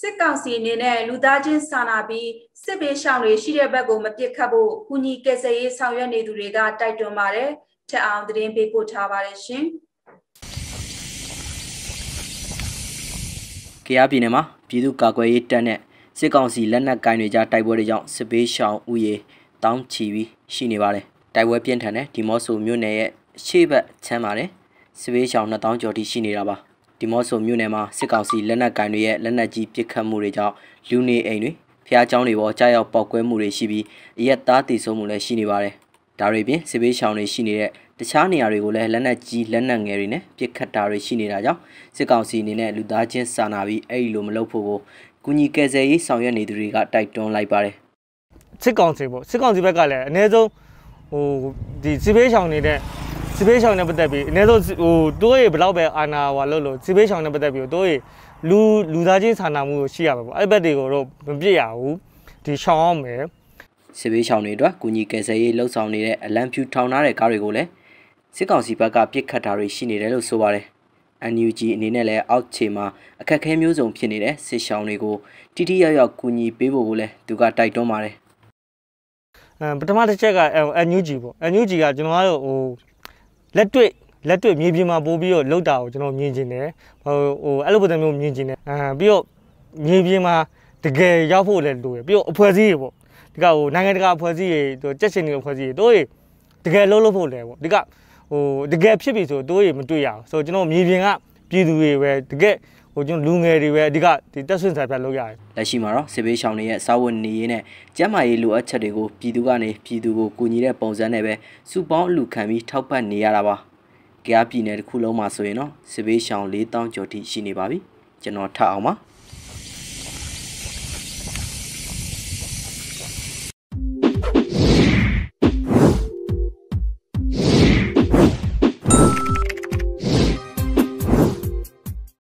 စစ်ကောင်စီအနေနဲ့လူသားချင်းစာနာပြီးစစ်ဘေးရှောင်တွေရှိတဲ့ဘက်ကိုမပစ်ခတ်ဖို့ကုညီကယ်ဆယ်ရေးဆောင်ရွက်နေသူတွေကတိုက်တွန်းပါတယ်ထက်အောင်သတင်းပေးပို့ထားပါတယ်ရှင်။ကြားပြည်နယ်မှာပြည်သူ့ကာကွယ်ရေးတပ်နဲ့စစ်ကောင်စီလက်နက်ကိုင်တွေကြားတိုက်ပွဲတွေကြောင့်စစ်ပေးရှောင်ဥယေတောင်းချီပြီးရှိနေပါတယ်။တိုက်ပွဲပြင်းထန်တဲ့ဒီမော့ဆိုမြို့နယ်ရဲ့ရှေ့ဘက်ချမ်းပါတယ်။စစ်ပေးရှောင်2000ကျော်တိရှိနေတာပါ။ဒီမော့ဆိုမြို့နယ်မှာစစ်ကောင်စီလက်နက်ကင်တွေရဲ့လက်နက်ကြီးပစ်ခတ်မှုတွေကြောင့်လူနေအိမ်တွေဖျားချောင်းတွေပေါ်ကြားရောက်ပောက်ကွဲမှုတွေရှိပြီးအရက်သားတည်ဆုံးမှုလည်းရှိနေပါတယ်။ဒါတွေပြင်စစ်ဘေးရှောင်တွေရှိနေတဲ့တခြားနေရာတွေကိုလည်းလက်နက်ကြီးလက်နက်ငယ်တွေနဲ့ပစ်ခတ်တာတွေရှိနေတာကြောင့်စစ်ကောင်စီအနေနဲ့လူသားချင်းစာနာပြီးအဲ့ဒီလိုမလုပ်ဖို့ကိုကူညီကယ်ဆယ်ရေးဆောင်ရွက်နေသူတွေကတိုက်တွန်းလိုက်ပါတယ်။စစ်ကောင်စီပေါ့စစ်ကောင်စီဘက်ကလည်းအ ਨੇ ဆုံးဟိုဒီစစ်ဘေးရှောင်နေတဲ့စီပေးချောင်နဲ့ပတ်သက်ပြီးအနည်းဆုံးဟိုတိုးရေဘလောက်ပဲအာနာဟွာလို့လို့စီပေးချောင်နဲ့ပတ်သက်ပြီးတိုးရေလူလူသားချင်းစာနာမှုကိုရှိရမှာပေါ့အဲ့ဘက်တွေကိုတော့မပြစ်ရဘူးဒီရှောင်အောင်မယ်စီပေးချောင်တွေအတွက်ကုညီကယ်ဆယ်ရေးလှုပ်ဆောင်နေတဲ့အလံဖြူထောင်ထားတဲ့ကားတွေကိုလည်းစစ်ကောင်စီဘက်ကပြစ်ခတ်တာတွေရှိနေတယ်လို့ဆိုပါတယ် NUG အနေနဲ့လည်းအောက်ခြေမှာအခက်အခဲမျိုးစုံဖြစ်နေတဲ့စစ်ရှောင်တွေကိုတိတိယောက်ယောက်ကူညီပေးဖို့ကိုလည်းသူကတိုက်တွန်းပါတယ်။အဲပထမတစ်ချက်က NUG ပေါ့ NUG ကကျွန်တော်တို့ဟိုလက်တွေ့လက်တွေ့မြေပြင်မှာပို့ပြီးတော့လောက်တာကိုကျွန်တော်မြင်ကျင်တယ်ဟိုဟိုအဲ့လိုပုံစံမျိုးမြင်ကျင်တယ်အာပြီးတော့မြေပြင်မှာ တကယ်ရောက်ဖို့လည်းလိုတယ်ပြီးတော့အဖွဲ့အစည်းတွေပေါ့ဒီကဟိုနိုင်ငံတကာအဖွဲ့အစည်းတွေတက်ရှင်တွေအဖွဲ့အစည်းတွေတို့တွေတကယ်လှုပ်လှုပ်ဖို့လည်းပေါ့ဒီကဟိုတကယ်ဖြစ်ပြီဆိုတော့တို့တွေမတွေ့ရအောင်ဆိုတော့ကျွန်တော်မြေပြင်ကပြည်သူတွေပဲတကယ်ကိုကျွန်လူငယ်တွေပဲအဓိကဒီတက်ဆွင့်ဆိုင်ဖြတ်လုပ်ရတယ်လက်ရှိမှာတော့စေဘေးရှောင်တွေရဲ့စာဝတ်နေရေးနဲ့ကျန်းမာရေးလိုအပ်ချက်တွေကိုပြည်သူကနေပြည်သူကိုကူညီတဲ့ပုံစံနဲ့ပဲစုပေါင်းအလူခံပြီးထောက်ပံ့နေရတာပါကြားပြည်နယ်တစ်ခုလုံးမှာဆိုရင်တော့စေဘေးရှောင်၄000ကျော်ထိရှိနေပါပြီကျွန်တော်ထအောင်ပါ